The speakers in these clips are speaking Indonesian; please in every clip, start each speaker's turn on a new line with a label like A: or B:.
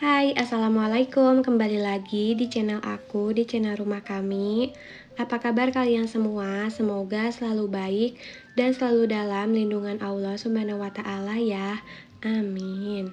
A: Hai, Assalamualaikum Kembali lagi di channel aku, di channel rumah kami Apa kabar kalian semua? Semoga selalu baik dan selalu dalam lindungan Allah Subhanahu wa Ta'ala ya Amin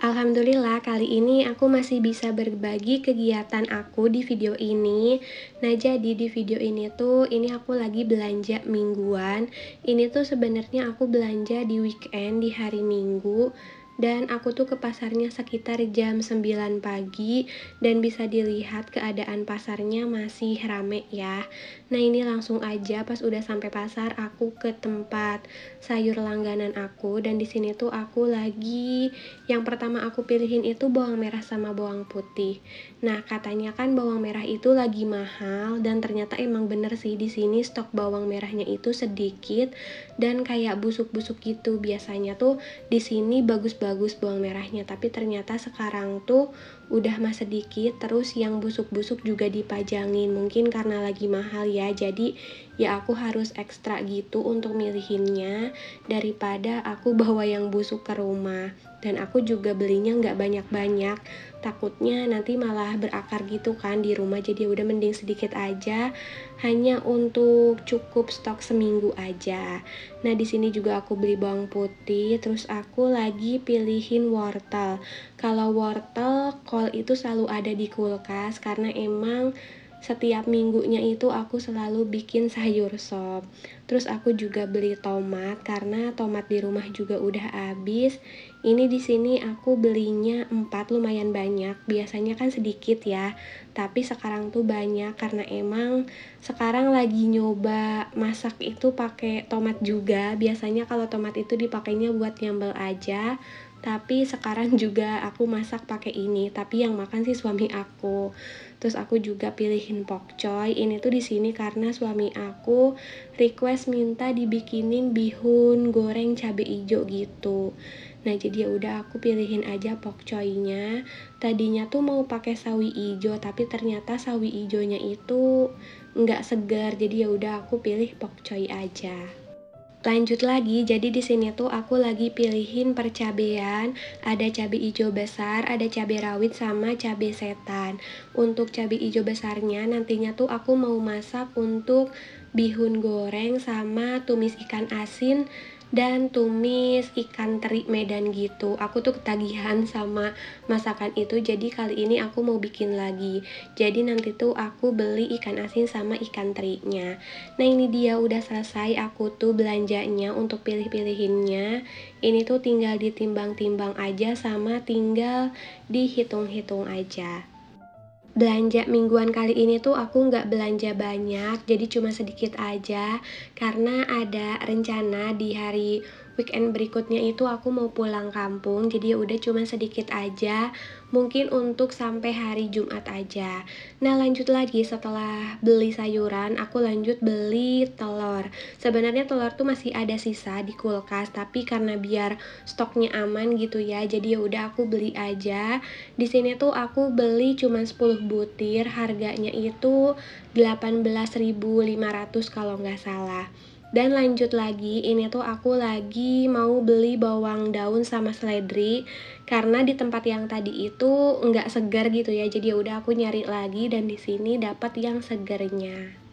A: Alhamdulillah kali ini aku masih bisa berbagi kegiatan aku di video ini Nah jadi di video ini tuh ini aku lagi belanja mingguan Ini tuh sebenarnya aku belanja di weekend di hari minggu dan aku tuh ke pasarnya sekitar jam 9 pagi dan bisa dilihat keadaan pasarnya masih rame ya. Nah ini langsung aja pas udah sampai pasar aku ke tempat sayur langganan aku dan di sini tuh aku lagi yang pertama aku pilihin itu bawang merah sama bawang putih. Nah katanya kan bawang merah itu lagi mahal dan ternyata emang bener sih di sini stok bawang merahnya itu sedikit dan kayak busuk-busuk gitu biasanya tuh di sini bagus-bagus bawang merahnya tapi ternyata sekarang tuh udah mah sedikit terus yang busuk-busuk juga dipajangin mungkin karena lagi mahal ya jadi ya aku harus ekstra gitu untuk milihinnya daripada aku bawa yang busuk ke rumah dan aku juga belinya nggak banyak-banyak takutnya nanti malah berakar gitu kan di rumah jadi ya udah mending sedikit aja hanya untuk cukup stok seminggu aja nah di sini juga aku beli bawang putih terus aku lagi pilihin wortel kalau wortel kol itu selalu ada di kulkas karena emang setiap minggunya itu aku selalu bikin sayur sop. Terus aku juga beli tomat karena tomat di rumah juga udah habis. Ini di sini aku belinya empat lumayan banyak. Biasanya kan sedikit ya, tapi sekarang tuh banyak karena emang sekarang lagi nyoba masak itu pakai tomat juga. Biasanya kalau tomat itu dipakainya buat nyambel aja tapi sekarang juga aku masak pakai ini tapi yang makan sih suami aku terus aku juga pilihin choy ini tuh di sini karena suami aku request minta dibikinin bihun goreng cabe hijau gitu nah jadi ya udah aku pilihin aja pokcoynya tadinya tuh mau pakai sawi hijau tapi ternyata sawi hijaunya itu nggak segar jadi ya udah aku pilih choy aja lanjut lagi jadi di sini tuh aku lagi pilihin percabean ada cabai hijau besar ada cabai rawit sama cabai setan untuk cabai hijau besarnya nantinya tuh aku mau masak untuk bihun goreng sama tumis ikan asin dan tumis ikan teri Medan gitu. Aku tuh ketagihan sama masakan itu, jadi kali ini aku mau bikin lagi. Jadi nanti tuh aku beli ikan asin sama ikan terinya. Nah ini dia udah selesai aku tuh belanjanya untuk pilih-pilihinnya. Ini tuh tinggal ditimbang-timbang aja sama tinggal dihitung-hitung aja belanja mingguan kali ini tuh aku nggak belanja banyak, jadi cuma sedikit aja karena ada rencana di hari weekend berikutnya itu aku mau pulang kampung jadi ya udah cuma sedikit aja mungkin untuk sampai hari Jumat aja nah lanjut lagi setelah beli sayuran aku lanjut beli telur sebenarnya telur tuh masih ada sisa di kulkas tapi karena biar stoknya aman gitu ya jadi ya udah aku beli aja di sini tuh aku beli cuma 10 butir harganya itu 18.500 kalau nggak salah dan lanjut lagi, ini tuh aku lagi mau beli bawang daun sama seledri karena di tempat yang tadi itu nggak segar gitu ya. Jadi ya udah aku nyari lagi dan di sini dapat yang segernya.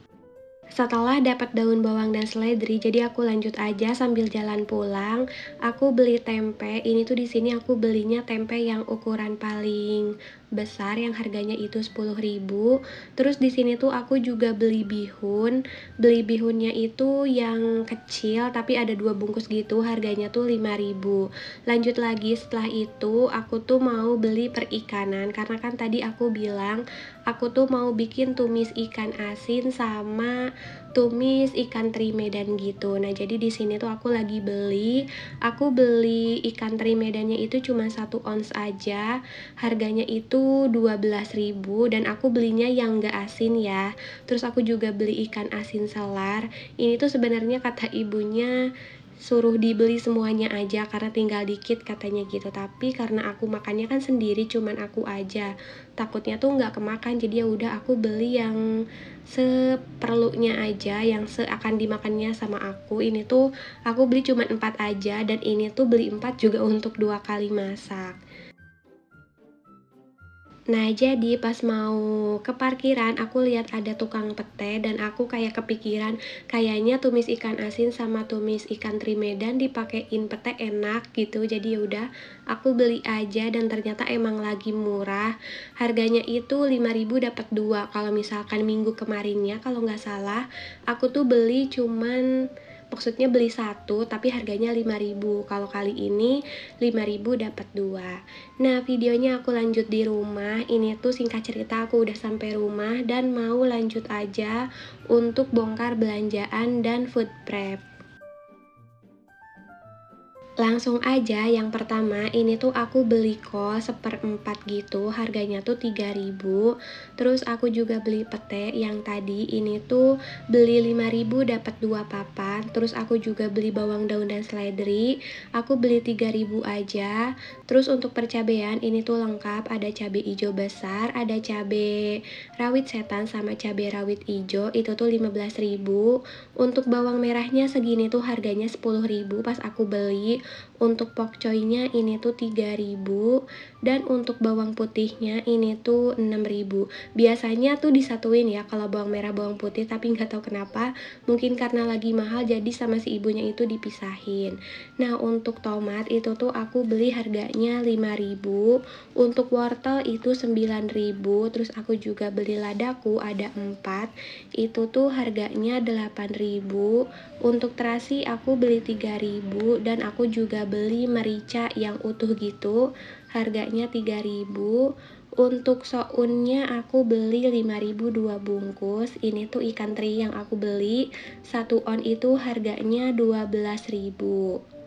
A: Setelah dapat daun bawang dan seledri, jadi aku lanjut aja sambil jalan pulang. Aku beli tempe. Ini tuh di sini aku belinya tempe yang ukuran paling besar yang harganya itu 10.000. Terus di sini tuh aku juga beli bihun. Beli bihunnya itu yang kecil tapi ada dua bungkus gitu, harganya tuh 5.000. Lanjut lagi setelah itu aku tuh mau beli perikanan karena kan tadi aku bilang aku tuh mau bikin tumis ikan asin sama tumis ikan teri medan gitu. Nah, jadi di sini tuh aku lagi beli. Aku beli ikan teri medannya itu cuma satu ons aja. Harganya itu dua belas 12.000 dan aku belinya yang gak asin ya. Terus aku juga beli ikan asin selar. Ini tuh sebenarnya kata ibunya suruh dibeli semuanya aja karena tinggal dikit katanya gitu tapi karena aku makannya kan sendiri cuman aku aja takutnya tuh nggak kemakan jadi ya udah aku beli yang seperlunya aja yang seakan dimakannya sama aku ini tuh aku beli cuman empat aja dan ini tuh beli empat juga untuk dua kali masak Nah, jadi pas mau ke parkiran, aku lihat ada tukang pete dan aku kayak kepikiran, kayaknya tumis ikan asin sama tumis ikan trimedan dipakein pete enak gitu. Jadi yaudah, aku beli aja dan ternyata emang lagi murah. Harganya itu 5000 dapat dua. Kalau misalkan minggu kemarinnya, kalau nggak salah, aku tuh beli cuman maksudnya beli satu tapi harganya 5000 kalau kali ini 5000 dapat dua nah videonya aku lanjut di rumah ini tuh singkat cerita aku udah sampai rumah dan mau lanjut aja untuk bongkar belanjaan dan food prep Langsung aja yang pertama ini tuh aku beli kol seperempat gitu harganya tuh 3000 Terus aku juga beli pete yang tadi ini tuh beli 5000 dapat dua papan Terus aku juga beli bawang daun dan seledri Aku beli 3000 aja Terus untuk percabean ini tuh lengkap ada cabe ijo besar ada cabe rawit setan sama cabe rawit ijo itu tuh 15000 Untuk bawang merahnya segini tuh harganya 10000 pas aku beli untuk pokcoynya ini tuh 3000 dan untuk bawang putihnya ini tuh 6000 biasanya tuh disatuin ya kalau bawang merah bawang putih tapi nggak tahu kenapa mungkin karena lagi mahal jadi sama si ibunya itu dipisahin nah untuk tomat itu tuh aku beli harganya 5000 untuk wortel itu 9000 terus aku juga beli ladaku ada 4 itu tuh harganya 8000 untuk terasi aku beli 3000 dan aku juga beli merica yang utuh gitu harganya 3000 untuk sounnya aku beli 5000 dua bungkus ini tuh ikan teri yang aku beli satu on itu harganya 12000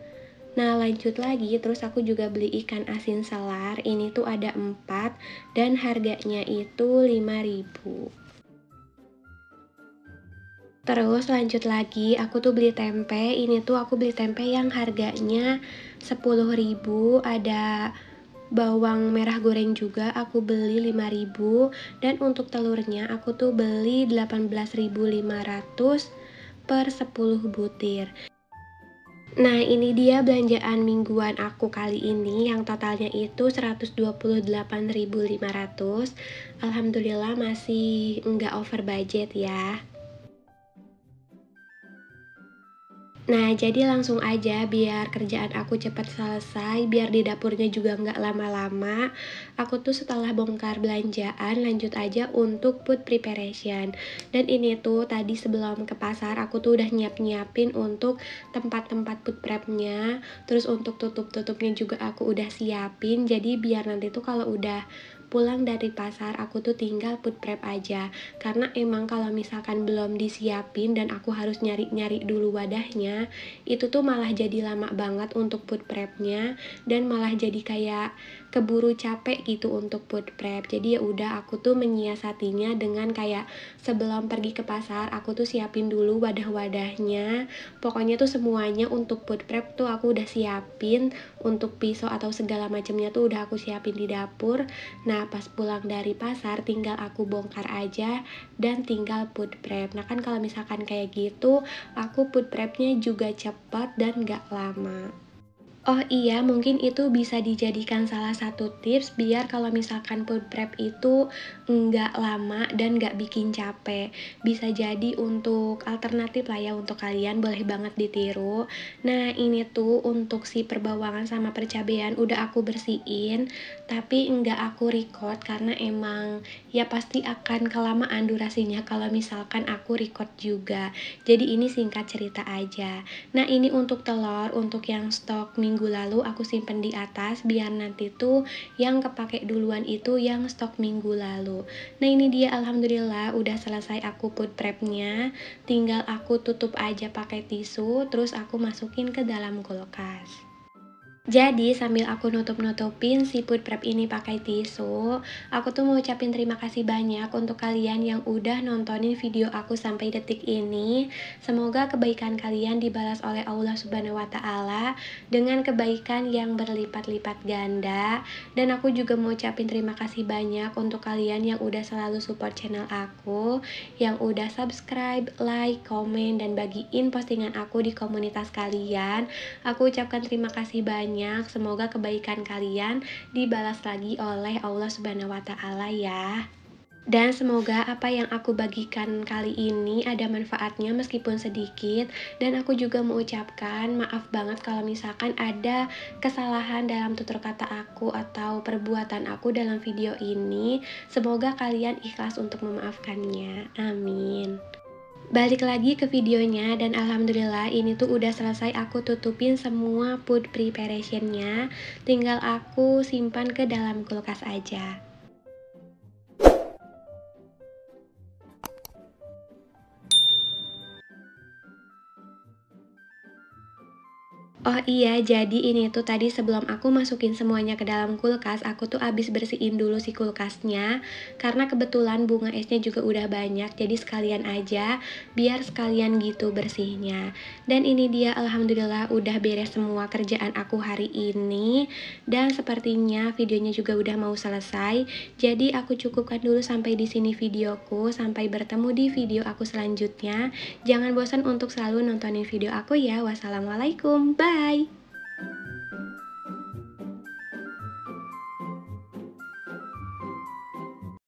A: Nah lanjut lagi terus aku juga beli ikan asin selar ini tuh ada 4 dan harganya itu 5000 Terus lanjut lagi, aku tuh beli tempe. Ini tuh aku beli tempe yang harganya 10.000, ada bawang merah goreng juga aku beli 5.000 dan untuk telurnya aku tuh beli 18.500 per 10 butir. Nah, ini dia belanjaan mingguan aku kali ini yang totalnya itu 128.500. Alhamdulillah masih nggak over budget ya. Nah, jadi langsung aja biar kerjaan aku cepat selesai, biar di dapurnya juga nggak lama-lama. Aku tuh setelah bongkar belanjaan, lanjut aja untuk food preparation. Dan ini tuh tadi sebelum ke pasar, aku tuh udah nyiap-nyiapin untuk tempat-tempat food prepnya. Terus untuk tutup-tutupnya juga aku udah siapin, jadi biar nanti tuh kalau udah pulang dari pasar aku tuh tinggal put prep aja karena emang kalau misalkan belum disiapin dan aku harus nyari-nyari dulu wadahnya itu tuh malah jadi lama banget untuk put prepnya dan malah jadi kayak keburu capek gitu untuk food prep jadi ya udah aku tuh menyiasatinya dengan kayak sebelum pergi ke pasar aku tuh siapin dulu wadah-wadahnya pokoknya tuh semuanya untuk food prep tuh aku udah siapin untuk pisau atau segala macamnya tuh udah aku siapin di dapur nah pas pulang dari pasar tinggal aku bongkar aja dan tinggal food prep nah kan kalau misalkan kayak gitu aku food prepnya juga cepat dan gak lama Oh iya, mungkin itu bisa dijadikan salah satu tips biar kalau misalkan food prep itu nggak lama dan nggak bikin capek. Bisa jadi untuk alternatif lah ya untuk kalian, boleh banget ditiru. Nah ini tuh untuk si perbawangan sama percabean udah aku bersihin, tapi nggak aku record karena emang ya pasti akan kelamaan durasinya kalau misalkan aku record juga. Jadi ini singkat cerita aja. Nah ini untuk telur, untuk yang stok minggu minggu lalu aku simpen di atas biar nanti tuh yang kepake duluan itu yang stok minggu lalu nah ini dia alhamdulillah udah selesai aku put prepnya tinggal aku tutup aja pakai tisu terus aku masukin ke dalam kulkas jadi sambil aku nutup-nutupin si food prep ini pakai tisu, aku tuh mau ucapin terima kasih banyak untuk kalian yang udah nontonin video aku sampai detik ini. Semoga kebaikan kalian dibalas oleh Allah Subhanahu wa taala dengan kebaikan yang berlipat-lipat ganda dan aku juga mau ucapin terima kasih banyak untuk kalian yang udah selalu support channel aku, yang udah subscribe, like, komen dan bagiin postingan aku di komunitas kalian. Aku ucapkan terima kasih banyak banyak. Semoga kebaikan kalian dibalas lagi oleh Allah Subhanahu wa taala ya. Dan semoga apa yang aku bagikan kali ini ada manfaatnya meskipun sedikit Dan aku juga mengucapkan maaf banget kalau misalkan ada kesalahan dalam tutur kata aku atau perbuatan aku dalam video ini Semoga kalian ikhlas untuk memaafkannya Amin Balik lagi ke videonya dan alhamdulillah ini tuh udah selesai aku tutupin semua food preparationnya Tinggal aku simpan ke dalam kulkas aja Oh iya, jadi ini tuh tadi sebelum aku masukin semuanya ke dalam kulkas, aku tuh abis bersihin dulu si kulkasnya. Karena kebetulan bunga esnya juga udah banyak, jadi sekalian aja, biar sekalian gitu bersihnya. Dan ini dia, alhamdulillah udah beres semua kerjaan aku hari ini. Dan sepertinya videonya juga udah mau selesai. Jadi aku cukupkan dulu sampai di sini videoku. Sampai bertemu di video aku selanjutnya. Jangan bosan untuk selalu nontonin video aku ya. Wassalamualaikum, bye. Bye!